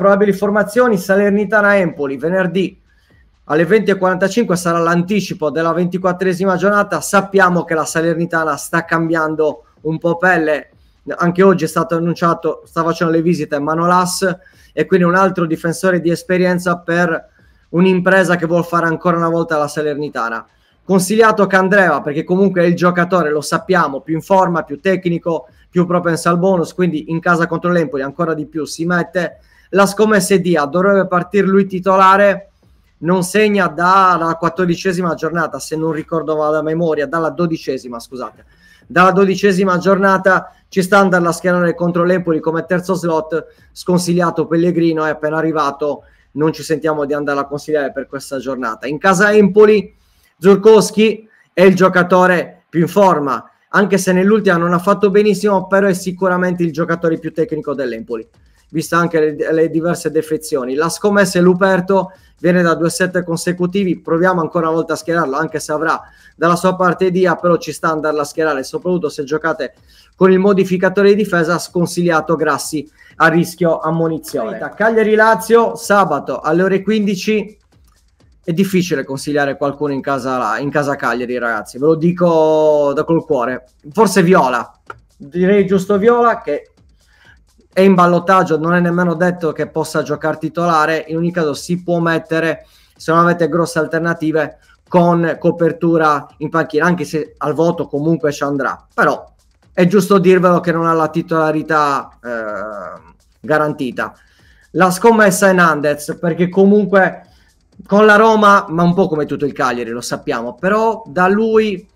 probabili formazioni Salernitana-Empoli venerdì alle 20.45 sarà l'anticipo della ventiquattresima giornata. Sappiamo che la Salernitana sta cambiando un po' pelle. Anche oggi è stato annunciato, sta facendo le visite Manolas e quindi un altro difensore di esperienza per un'impresa che vuole fare ancora una volta la Salernitana. Consigliato Candreva perché comunque è il giocatore, lo sappiamo, più in forma, più tecnico, più propenso al bonus, quindi in casa contro l'Empoli ancora di più si mette la scommessa è Dia, dovrebbe partire lui titolare, non segna dalla quattordicesima giornata, se non ricordo male da memoria, dalla dodicesima, scusate. Dalla dodicesima giornata ci sta andando a schierare contro l'Empoli come terzo slot, sconsigliato Pellegrino, è appena arrivato, non ci sentiamo di andare a consigliare per questa giornata. In casa Empoli, Zurkowski è il giocatore più in forma, anche se nell'ultima non ha fatto benissimo, però è sicuramente il giocatore più tecnico dell'Empoli vista anche le, le diverse defezioni. La scommessa è Luperto, viene da due set consecutivi, proviamo ancora una volta a schierarlo, anche se avrà dalla sua parte Dia, però ci sta a andarla a schierare, soprattutto se giocate con il modificatore di difesa, sconsigliato Grassi a rischio ammonizione. Cagliari-Lazio, sabato alle ore 15, è difficile consigliare qualcuno in casa, in casa Cagliari, ragazzi, ve lo dico da col cuore, forse Viola, direi giusto Viola che è in ballottaggio, non è nemmeno detto che possa giocare titolare, in ogni caso si può mettere, se non avete grosse alternative, con copertura in panchina, anche se al voto comunque ci andrà. Però è giusto dirvelo che non ha la titolarità eh, garantita. La scommessa è Nandez, perché comunque con la Roma, ma un po' come tutto il Cagliari, lo sappiamo, però da lui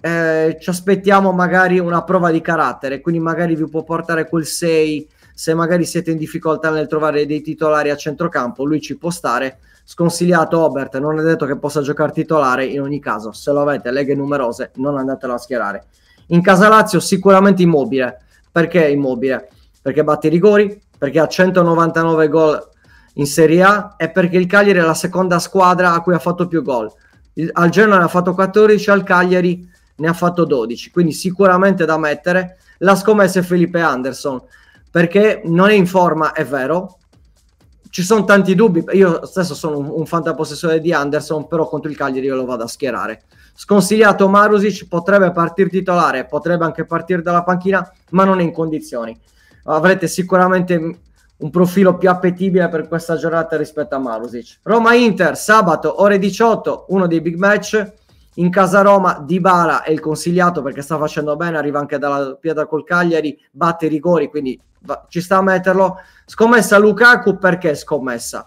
eh, ci aspettiamo magari una prova di carattere, quindi magari vi può portare quel 6 se magari siete in difficoltà nel trovare dei titolari a centrocampo, lui ci può stare. Sconsigliato Obert, non è detto che possa giocare titolare, in ogni caso, se lo avete leghe numerose, non andatelo a schierare. In casa Lazio sicuramente immobile, perché immobile? Perché batte i rigori, perché ha 199 gol in Serie A e perché il Cagliari è la seconda squadra a cui ha fatto più gol. Il, al Genoa ne ha fatto 14, al Cagliari ne ha fatto 12, quindi sicuramente da mettere. La scommessa è Felipe Anderson, perché non è in forma, è vero. Ci sono tanti dubbi, io stesso sono un, un fantapossessore di Anderson, però contro il Cagliari io lo vado a schierare. Sconsigliato Marusic, potrebbe partire titolare, potrebbe anche partire dalla panchina, ma non è in condizioni. Avrete sicuramente un profilo più appetibile per questa giornata rispetto a Marusic. Roma-Inter, sabato, ore 18, uno dei big match in casa Roma Dybala è il consigliato perché sta facendo bene, arriva anche dalla pietra col Cagliari, batte i rigori, quindi va, ci sta a metterlo. Scommessa Lukaku perché scommessa?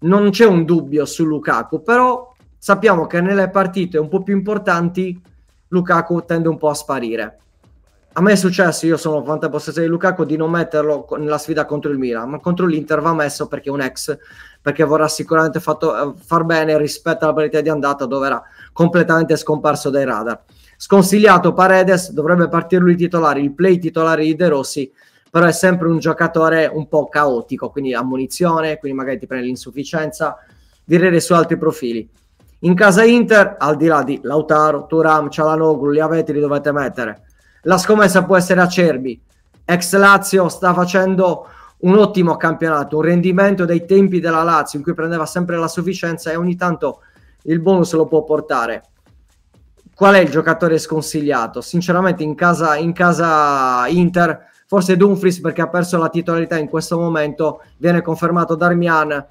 Non c'è un dubbio su Lukaku, però sappiamo che nelle partite un po' più importanti Lukaku tende un po' a sparire a me è successo, io sono quanta possessione di Lukaku, di non metterlo nella sfida contro il Milan, ma contro l'Inter va messo perché è un ex, perché vorrà sicuramente fatto, eh, far bene rispetto alla partita di andata dove era completamente scomparso dai radar. Sconsigliato Paredes, dovrebbe partire lui titolare, il play titolare di De Rossi, però è sempre un giocatore un po' caotico, quindi ammunizione, quindi magari ti prende l'insufficienza, direi su altri profili. In casa Inter, al di là di Lautaro, Turam, Cialanoglu, li avete, li dovete mettere la scommessa può essere Acerbi. Ex Lazio sta facendo un ottimo campionato, un rendimento dei tempi della Lazio in cui prendeva sempre la sufficienza e ogni tanto il bonus lo può portare. Qual è il giocatore sconsigliato? Sinceramente in casa, in casa Inter, forse Dumfries perché ha perso la titolarità in questo momento, viene confermato Darmian.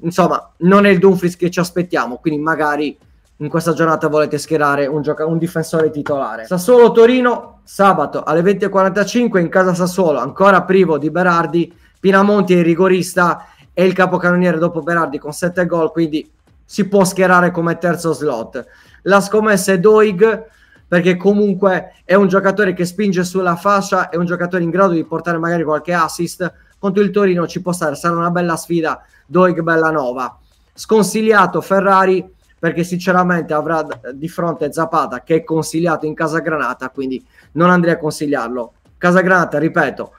Insomma, non è il Dumfries che ci aspettiamo, quindi magari in questa giornata volete schierare un, gioca- un difensore titolare. Sassuolo-Torino, sabato alle 20.45 in casa Sassuolo, ancora privo di Berardi, Pinamonti è il rigorista e il capocannoniere dopo Berardi con 7 gol, quindi si può schierare come terzo slot. La scommessa è Doig perché comunque è un giocatore che spinge sulla fascia, è un giocatore in grado di portare magari qualche assist. Contro il Torino ci può stare, sarà una bella sfida Doig Bellanova. Sconsigliato Ferrari perché sinceramente avrà di fronte Zapata che è consigliato in Casa Granata, quindi non andrei a consigliarlo. Casa Granata, ripeto,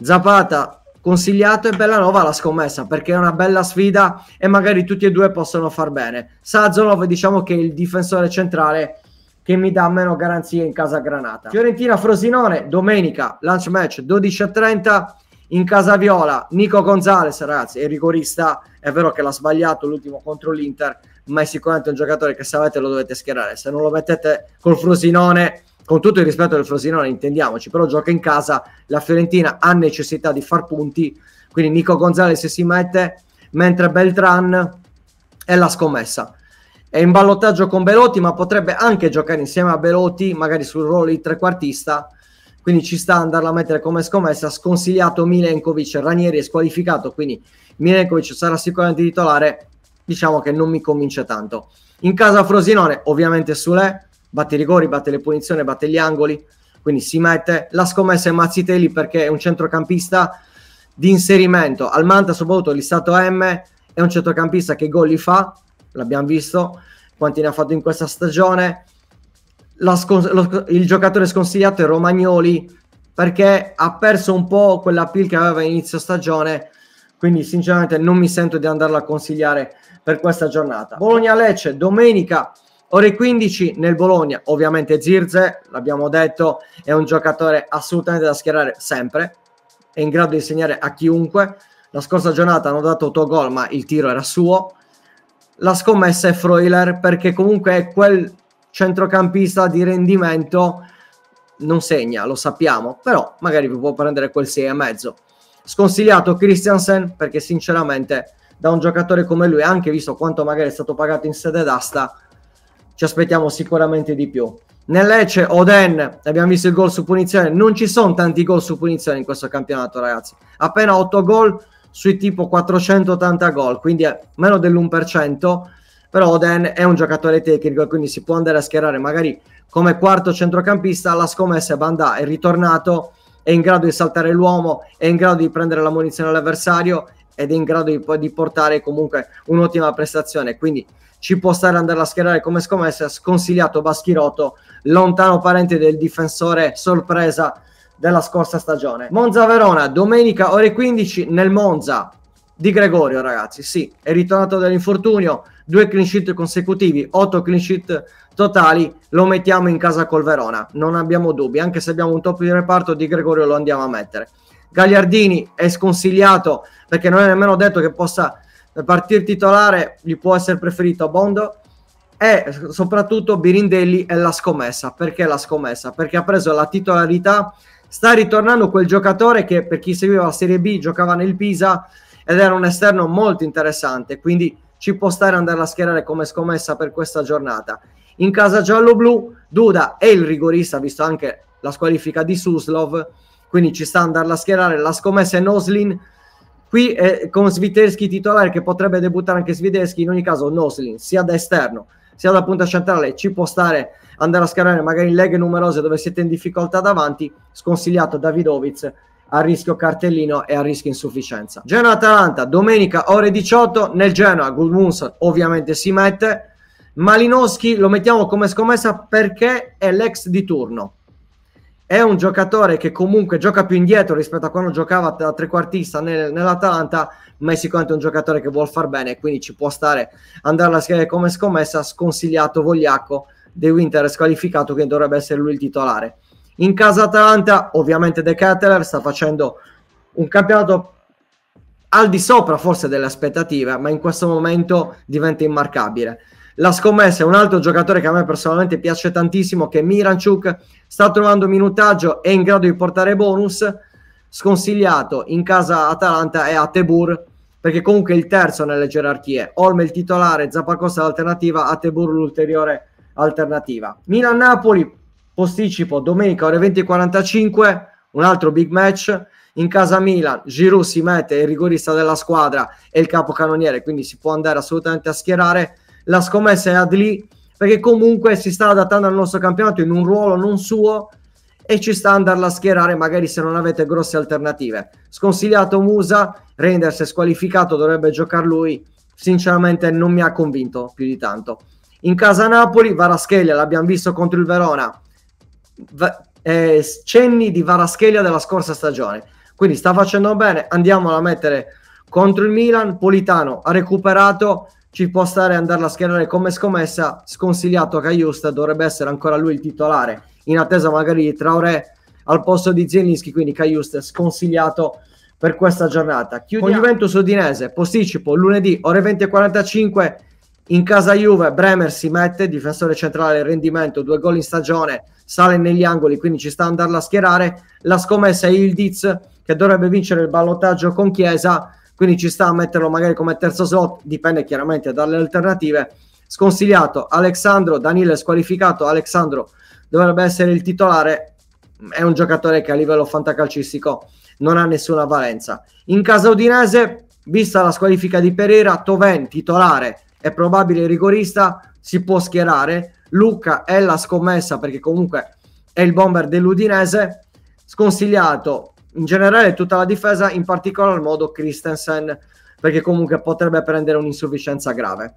Zapata consigliato e Bellanova la scommessa perché è una bella sfida e magari tutti e due possono far bene. Sazonov diciamo che è il difensore centrale che mi dà meno garanzie in casa Granata. Fiorentina-Frosinone, domenica, lunch match 12.30 in casa Viola. Nico Gonzalez, ragazzi, è rigorista, è vero che l'ha sbagliato l'ultimo contro l'Inter, ma è sicuramente un giocatore che se avete lo dovete schierare. Se non lo mettete col Frosinone, con tutto il rispetto del Frosinone, intendiamoci, però gioca in casa, la Fiorentina ha necessità di far punti, quindi Nico Gonzalez si mette, mentre Beltran è la scommessa. È in ballottaggio con Belotti, ma potrebbe anche giocare insieme a Belotti, magari sul ruolo di trequartista, quindi ci sta a andarla a mettere come scommessa. Sconsigliato Milenkovic, Ranieri è squalificato, quindi Milenkovic sarà sicuramente titolare, diciamo che non mi convince tanto. In casa Frosinone, ovviamente Sule batte i rigori, batte le punizioni, batte gli angoli, quindi si mette la scommessa è Mazzitelli perché è un centrocampista di inserimento. Al Manta, soprattutto listato M, è un centrocampista che gol li fa, l'abbiamo visto, quanti ne ha fatto in questa stagione. Scons- lo- il giocatore sconsigliato è Romagnoli perché ha perso un po' quella pill che aveva inizio stagione, quindi sinceramente non mi sento di andarlo a consigliare per questa giornata. Bologna-Lecce domenica ore 15 nel Bologna. Ovviamente Zirze, l'abbiamo detto, è un giocatore assolutamente da schierare sempre, è in grado di segnare a chiunque. La scorsa giornata hanno dato autogol, ma il tiro era suo. La scommessa è Freuler perché comunque è quel centrocampista di rendimento non segna, lo sappiamo, però magari vi può prendere quel 6 e mezzo. Sconsigliato Christiansen perché sinceramente da un giocatore come lui, anche visto quanto magari è stato pagato in sede d'asta, ci aspettiamo sicuramente di più. Nel Lecce, Oden, abbiamo visto il gol su punizione, non ci sono tanti gol su punizione in questo campionato ragazzi, appena 8 gol sui tipo 480 gol, quindi è meno dell'1%, però Oden è un giocatore tecnico, quindi si può andare a schierare magari come quarto centrocampista, la scommessa è Bandà, è ritornato, è in grado di saltare l'uomo, è in grado di prendere la munizione all'avversario, ed è in grado di, di portare comunque un'ottima prestazione. Quindi ci può stare andare a schierare come scommessa. Sconsigliato Baschirotto, lontano parente del difensore sorpresa della scorsa stagione. Monza Verona, domenica ore 15 nel Monza di Gregorio, ragazzi. Sì, è ritornato dall'infortunio, due clean sheet consecutivi, otto clean sheet totali, lo mettiamo in casa col Verona, non abbiamo dubbi, anche se abbiamo un top di reparto di Gregorio lo andiamo a mettere. Gagliardini è sconsigliato perché non è nemmeno detto che possa partire titolare, gli può essere preferito Bondo e soprattutto Birindelli è la scommessa. Perché la scommessa? Perché ha preso la titolarità, sta ritornando quel giocatore che per chi seguiva la Serie B giocava nel Pisa ed era un esterno molto interessante, quindi ci può stare andare a schierare come scommessa per questa giornata. In casa giallo-blu, Duda è il rigorista, visto anche la squalifica di Suslov, quindi ci sta andarla a schierare. La scommessa è Noslin. Qui è con Sviteschi titolare che potrebbe debuttare anche Sviteschi, in ogni caso Noslin, sia da esterno sia da punta centrale, ci può stare andare a schierare magari in leghe numerose dove siete in difficoltà davanti, sconsigliato Davidovic a rischio cartellino e a rischio insufficienza. Genoa-Atalanta, domenica ore 18 nel Genoa, Gudmundsson ovviamente si mette, Malinowski lo mettiamo come scommessa perché è l'ex di turno, è un giocatore che comunque gioca più indietro rispetto a quando giocava da trequartista nel, nell'Atalanta, ma è sicuramente un giocatore che vuol far bene, quindi ci può stare andare alla scheda come scommessa, sconsigliato Vogliacco, De Winter è squalificato, che dovrebbe essere lui il titolare. In casa Atalanta, ovviamente De Ketteler sta facendo un campionato al di sopra forse delle aspettative, ma in questo momento diventa immarcabile. La scommessa è un altro giocatore che a me personalmente piace tantissimo, che è Miranchuk, sta trovando minutaggio, è in grado di portare bonus, sconsigliato in casa Atalanta e a Tebur, perché comunque è il terzo nelle gerarchie, Olme il titolare, Zappacosta l'alternativa, a Tebur l'ulteriore alternativa. Milan-Napoli, posticipo domenica ore 20.45, un altro big match, in casa Milan Giroud si mette il rigorista della squadra e il capocannoniere, quindi si può andare assolutamente a schierare la scommessa è Adli perché comunque si sta adattando al nostro campionato in un ruolo non suo e ci sta andarla a schierare magari se non avete grosse alternative. Sconsigliato Musa, Renders squalificato, dovrebbe giocare lui. Sinceramente non mi ha convinto più di tanto. In casa Napoli, Varascheglia, l'abbiamo visto contro il Verona. Va- eh, cenni di Varascheglia della scorsa stagione. Quindi sta facendo bene, andiamola a mettere contro il Milan. Politano ha recuperato, ci può stare andarla a schierare come scommessa, sconsigliato che Ayusta dovrebbe essere ancora lui il titolare, in attesa magari di Traoré al posto di Zielinski, quindi è sconsigliato per questa giornata. Chiudiamo. Con Juventus Udinese, posticipo lunedì ore 20.45 in casa Juve, Bremer si mette, difensore centrale, rendimento, due gol in stagione, sale negli angoli, quindi ci sta a andarla a schierare. La scommessa è il Diz, che dovrebbe vincere il ballottaggio con Chiesa, quindi ci sta a metterlo magari come terzo slot, dipende chiaramente dalle alternative. Sconsigliato Alexandro, Danilo squalificato, Alexandro dovrebbe essere il titolare, è un giocatore che a livello fantacalcistico non ha nessuna valenza. In casa udinese, vista la squalifica di Pereira, Toven titolare è probabile rigorista, si può schierare. Luca è la scommessa perché comunque è il bomber dell'Udinese. Sconsigliato in generale tutta la difesa, in particolar modo Christensen, perché comunque potrebbe prendere un'insufficienza grave.